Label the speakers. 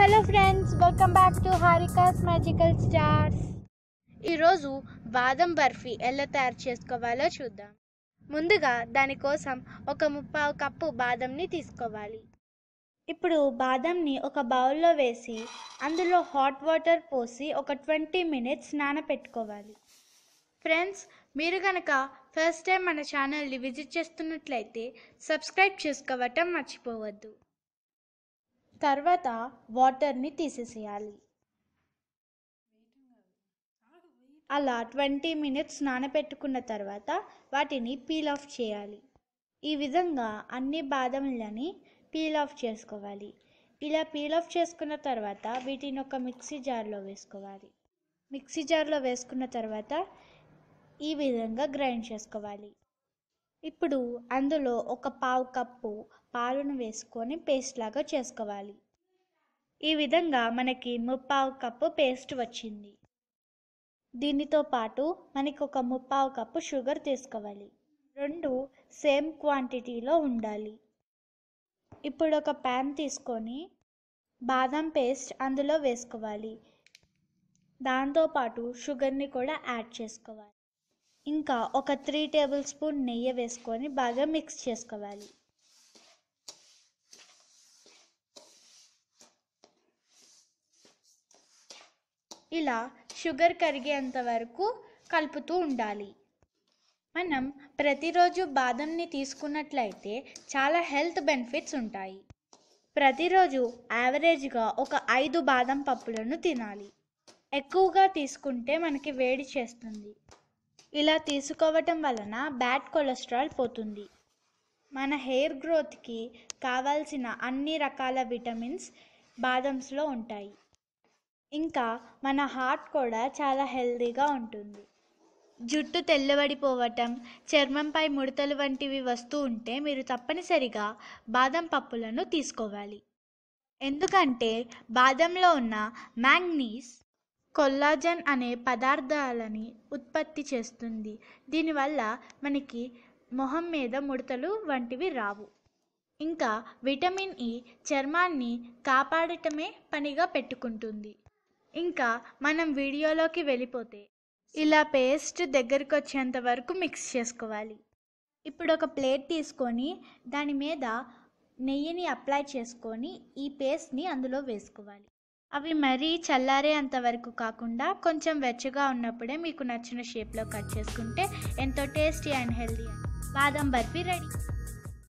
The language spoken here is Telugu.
Speaker 1: hello friends welcome back to హారికాస్ మ్యాజికల్ స్టార్స్ ఈరోజు బాదం బర్ఫీ ఎలా తయారు చేసుకోవాలో చూద్దాం ముందుగా దానికోసం ఒక ముప్పావు కప్పు బాదంని తీసుకోవాలి ఇప్పుడు బాదంని ఒక బౌల్లో వేసి అందులో హాట్ వాటర్ పోసి ఒక ట్వంటీ మినిట్స్ నానపెట్టుకోవాలి ఫ్రెండ్స్ మీరు కనుక ఫస్ట్ టైం మన ఛానల్ని విజిట్ చేస్తున్నట్లయితే సబ్స్క్రైబ్ చేసుకోవటం మర్చిపోవద్దు తర్వాత వాటర్ని తీసేసేయాలి అలా ట్వంటీ మినిట్స్ నానబెట్టుకున్న తర్వాత వాటిని పీల్ ఆఫ్ చేయాలి ఈ విధంగా అన్ని బాదంలని పీల్ ఆఫ్ చేసుకోవాలి ఇలా పీల్ ఆఫ్ చేసుకున్న తర్వాత వీటిని ఒక మిక్సీ జార్లో వేసుకోవాలి మిక్సీ జార్లో వేసుకున్న తర్వాత ఈ విధంగా గ్రైండ్ చేసుకోవాలి ఇప్పుడు అందులో ఒక పావు కప్పు పాలను వేసుకొని పేస్ట్ లాగా చేసుకోవాలి ఈ విధంగా మనకి ముప్పావు కప్పు పేస్ట్ వచ్చింది దీనితో పాటు మనకి ఒక ముప్పావు కప్పు షుగర్ తీసుకోవాలి రెండు సేమ్ క్వాంటిటీలో ఉండాలి ఇప్పుడు ఒక ప్యాన్ తీసుకొని బాదం పేస్ట్ అందులో వేసుకోవాలి దాంతోపాటు షుగర్ని కూడా యాడ్ చేసుకోవాలి ఇంకా ఒక త్రీ టేబుల్ స్పూన్ నెయ్యి వేసుకొని బాగా మిక్స్ చేసుకోవాలి ఇలా షుగర్ కరిగేంత వరకు కలుపుతూ ఉండాలి మనం ప్రతిరోజు బాదంని తీసుకున్నట్లయితే చాలా హెల్త్ బెనిఫిట్స్ ఉంటాయి ప్రతిరోజు యావరేజ్గా ఒక ఐదు బాదం పప్పులను తినాలి ఎక్కువగా తీసుకుంటే మనకి వేడి చేస్తుంది ఇలా తీసుకోవటం వలన బ్యాడ్ కొలెస్ట్రాల్ పోతుంది మన హెయిర్ గ్రోత్కి కావాల్సిన అన్ని రకాల విటమిన్స్ బాదంస్లో ఉంటాయి ఇంకా మన హార్ట్ కూడా చాలా హెల్దీగా ఉంటుంది జుట్టు తెల్లబడిపోవటం చర్మంపై ముడతలు వంటివి వస్తూ ఉంటే మీరు తప్పనిసరిగా బాదం పప్పులను తీసుకోవాలి ఎందుకంటే బాదంలో ఉన్న మ్యాంగ్నీస్ కొల్లాజెన్ అనే పదార్థాలని ఉత్పత్తి చేస్తుంది దీనివల్ల మనకి మొహం మీద ముడతలు వంటివి రావు ఇంకా విటమిన్ ఈ చర్మాన్ని కాపాడటమే పనిగా పెట్టుకుంటుంది ఇంకా మనం వీడియోలోకి వెళ్ళిపోతే ఇలా పేస్ట్ దగ్గరికి వచ్చేంత వరకు మిక్స్ చేసుకోవాలి ఇప్పుడు ఒక ప్లేట్ తీసుకొని దాని మీద నెయ్యిని అప్లై చేసుకొని ఈ పేస్ట్ని అందులో వేసుకోవాలి అవి మరీ చల్లారే అంత వరకు కాకుండా కొంచెం వెచ్చగా ఉన్నప్పుడే మీకు నచ్చిన షేప్లో కట్ చేసుకుంటే ఎంతో టేస్టీ అండ్ హెల్దీ బాదం బర్ఫీ రెడీ